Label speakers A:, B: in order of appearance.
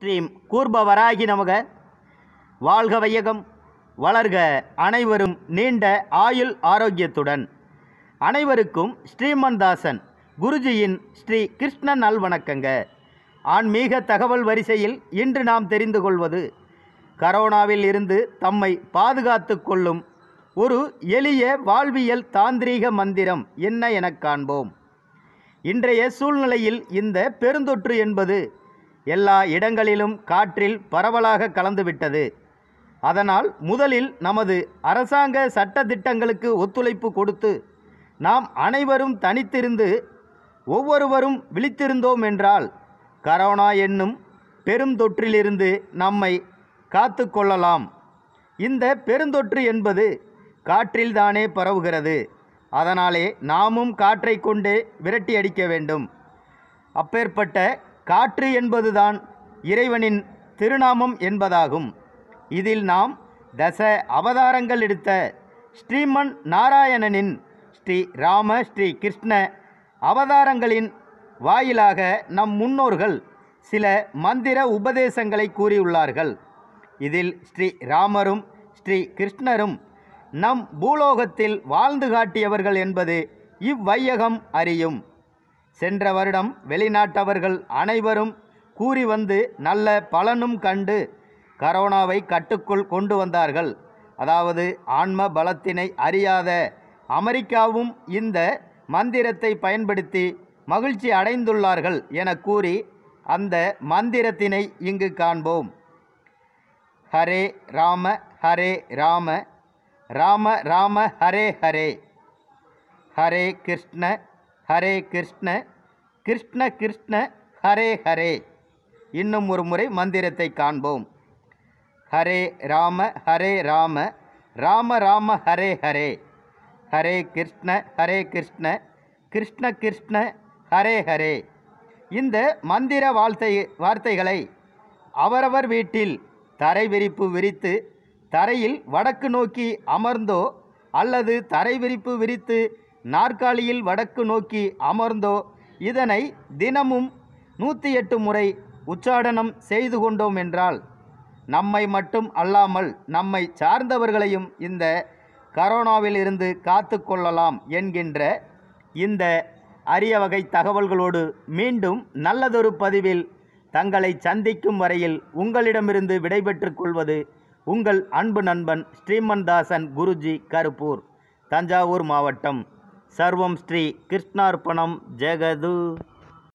A: ஸ்ரீம் கூர்பவராகி நமக வாழ்க வையகம் வளர்க அனைவரும் நீண்ட ஆயுள் ஆரோக்கியத்துடன் அனைவருக்கும் ஸ்ரீமன்தாசன் குருஜியின் ஸ்ரீ கிருஷ்ண நல்வணக்கங்க ஆன்மீக தகவல் வரிசையில் இன்று நாம் தெரிந்து கொள்வது கரோனாவில் இருந்து தம்மை பாதுகாத்து கொள்ளும் ஒரு எளிய வாழ்வியல் தாந்திரீக மந்திரம் என்ன எனக் காண்போம் இன்றைய சூழ்நிலையில் இந்த பெருந்தொற்று என்பது எல்லா இடங்களிலும் காற்றில் பரவலாக கலந்துவிட்டது அதனால் முதலில் நமது அரசாங்க சட்டத்திட்டங்களுக்கு ஒத்துழைப்பு கொடுத்து நாம் அனைவரும் தனித்திருந்து ஒவ்வொருவரும் விழித்திருந்தோம் என்றால் கரோனா என்னும் பெருந்தொற்றிலிருந்து நம்மை காத்து கொள்ளலாம் இந்த பெருந்தொற்று என்பது காற்றில்தானே பரவுகிறது அதனாலே நாமும் காற்றை கொண்டே விரட்டி அடிக்க வேண்டும் அப்பேற்பட்ட காற்று என்பதுதான் இறைவனின் திருநாமம் என்பதாகும் இதில் நாம் தச அவதாரங்கள் எடுத்த ஸ்ரீமன் நாராயணனின் ஸ்ரீ ராம ஸ்ரீ கிருஷ்ண அவதாரங்களின் வாயிலாக நம் முன்னோர்கள் சில மந்திர உபதேசங்களை கூறியுள்ளார்கள் இதில் ஸ்ரீ ராமரும் ஸ்ரீ கிருஷ்ணரும் நம் பூலோகத்தில் வாழ்ந்து காட்டியவர்கள் என்பது இவ்வையகம் அறியும் சென்ற வருடம் வெளிநாட்டவர்கள் அனைவரும் கூறி வந்து நல்ல பலனும் கண்டு கரோனாவை கட்டுக்குள் கொண்டு வந்தார்கள் அதாவது ஆன்ம பலத்தினை அறியாத அமெரிக்காவும் இந்த மந்திரத்தை பயன்படுத்தி மகிழ்ச்சி அடைந்துள்ளார்கள் என கூறி அந்த மந்திரத்தினை இங்கு காண்போம் ஹரே ராம ஹரே ராம ராம ராம ஹரே ஹரே ஹரே கிருஷ்ண ஹரே கிருஷ்ண கிருஷ்ண கிருஷ்ண ஹரே ஹரே இன்னும் ஒரு முறை மந்திரத்தை காண்போம் ஹரே ராம ஹரே ராம ராம ராம ஹரே ஹரே ஹரே கிருஷ்ண ஹரே கிருஷ்ண கிருஷ்ண கிருஷ்ண ஹரே ஹரே இந்த மந்திர வாழ்த்தை வார்த்தைகளை அவரவர் வீட்டில் தரை விரிப்பு விரித்து தரையில் வடக்கு நோக்கி அமர்ந்தோ அல்லது தரை விரிப்பு விரித்து நாற்காலியில் வடக்கு நோக்கி அமர்ந்தோ இதனை தினமும் நூற்றி எட்டு முறை உச்சாடனம் செய்து கொண்டோம் என்றால் நம்மை மட்டும் அல்லாமல் நம்மை சார்ந்தவர்களையும் இந்த கரோனாவில் இருந்து காத்து கொள்ளலாம் என்கின்ற இந்த அரிய வகை தகவல்களோடு மீண்டும் நல்லதொரு பதிவில் தங்களை சந்திக்கும் வரையில் உங்களிடமிருந்து விடைபெற்று கொள்வது உங்கள் அன்பு நண்பன் ஸ்ரீமந்தாசன் குருஜி கருப்பூர் தஞ்சாவூர் மாவட்டம் சர்வம் ஸ்ரீ கிருஷ்ணார்ப்பணம் ஜெகது